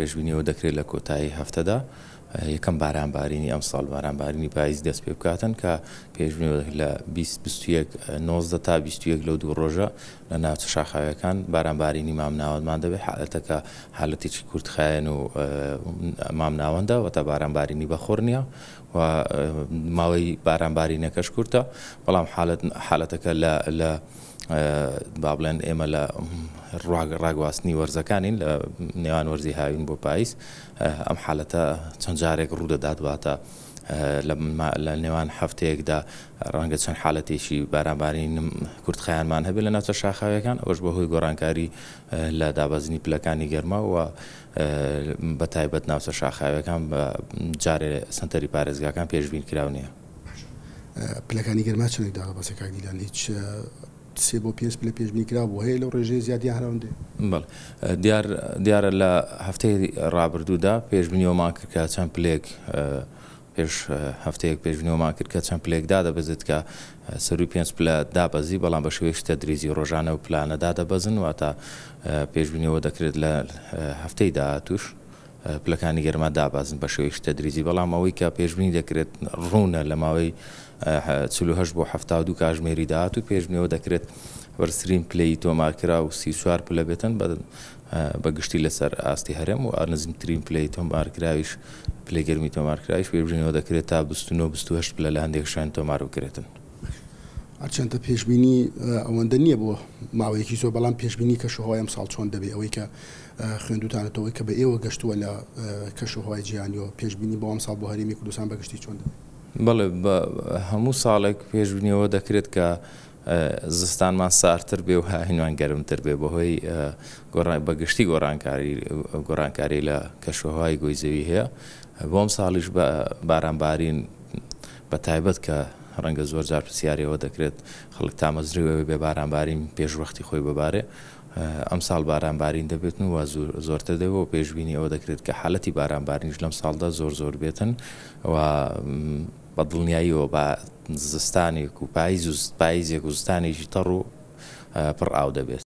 پێشبینیەوە دەکرێت لە کۆتایی هەفتەدا یەکەم بارانبارینی ئەم ساڵ بارانبارینی پاییز دەست پێ بکاتن کە پێشبینەوە لە 19 تا 21 لەو دوو ڕۆژە لە ناوچە شاخاوەکان بارانبارینی مامناوەمان دەبێت حالەتەکە حالەتێکی کورتخایەن و مامناوەندە و تا بارانبارینی بەخۆر نییە و ماوەی بارانبارینەکەش کورتە بەڵام حالەتەکە لە با بڵێن ئێمە لە ڕاگواستنی وەرزەکانین لە نێوان وەرزی هاوین بۆ پاییس ئەم حالەتە چەند جارێک ڕوودەدات واتە لە نێوان هەفتەیەکدا ڕەنگە چەند حالەتێکی بارانبارین کورتخایانمان هەبێت لە ناوچە شاخاوەکان ئەوش بەهۆی گۆڕانکاری لە دابەزنی پلەکانی گەرمەوە بە تایبەت ناوچە شاخاوەکان بە جارێ سنتەری پارێزگاکان پێشببین کراو نییە. پلەکانی گەرما چنێک داغ بەسەکانی لەن هیچ سێ بۆ پێس لە پێشبینیکرا بۆ هەیە لەو ڕێژێ زیادی هەراوندێ دیار دیارە لە هەفتەی ڕابردوودا پێشبینیۆمان کرد کە چەند پلێک پێش هەفتەیەک پێشبینەوەمان کرد کە چەند پلێکدا دەبزت کە سەر و پێنج پلە دابەزی بەڵام بە شوێ شتە دریزی ڕۆژانە و پلانەدا دەبەزن واتە پێشبینەوە دەکرێت لە هەفتەی داهاتوش پلەکانی گەرما دابازن بە شێوەی تەدریزی بەڵام ئەوەی کە پێشببینی دەکرێت ڕوونە لە ماوەی چه بۆ ه دو کاژمێری داات و پێشنیەوە دەکرێت وەرسرین پلی تۆمارکرا و سی سوار پلە بێتن بەگشتی لەسەر ئاستی هەرم و ئارنزمترین پلی تۆمارکراویش پلەگەرمی تۆمارکرایش پێبژینەوە دەکرێت تا 29 28 پلە لە هەندێک شوێن تۆمار وکرێتن. هەرچەندە پێشببینی ئەوەندە نییە بۆ ماوەیەکی زۆر بەڵام پێشببینی کەشهۆیم ساڵ چۆن دەبێت ئەوەی کە خوێندوتانەتەوەی کە بە ئێوە گەشتووە لە کەشهۆی جیانیەوە پێشببینی بۆم ساڵ بۆ هەرمی کوردستان بەگشتی چۆن دەبێت بەڵێ هەموو ساڵێک پێشببینیەوە دەکرێت کە زستانمان سارتر بێ و هاهینوان گەرمتر بێ بەهۆی بەگشتی گۆڕانکاری لە کەشوهای گۆیزەوی هەیە بۆم ساڵیش بارانبارین بە تایبەت کە ڕەنگە زۆر جار پرسیارەوە دەکرێت خەڵک تامەزریەوە بێ بارانبارین پێشوەختی خۆی ببارێ ئەم ساڵ بارانبارین دەبێتن و زۆرتە دەوە پێشببینی ئەوە دەکرێت کە حالەتی بارانبارینش لەم ساڵدا زۆر زۆر بێتن و بە دڵنیاییەوە بە زستانی و پاییز و پاییزێک و زستانیشی تەڕ و پڕ ئاو دەبێت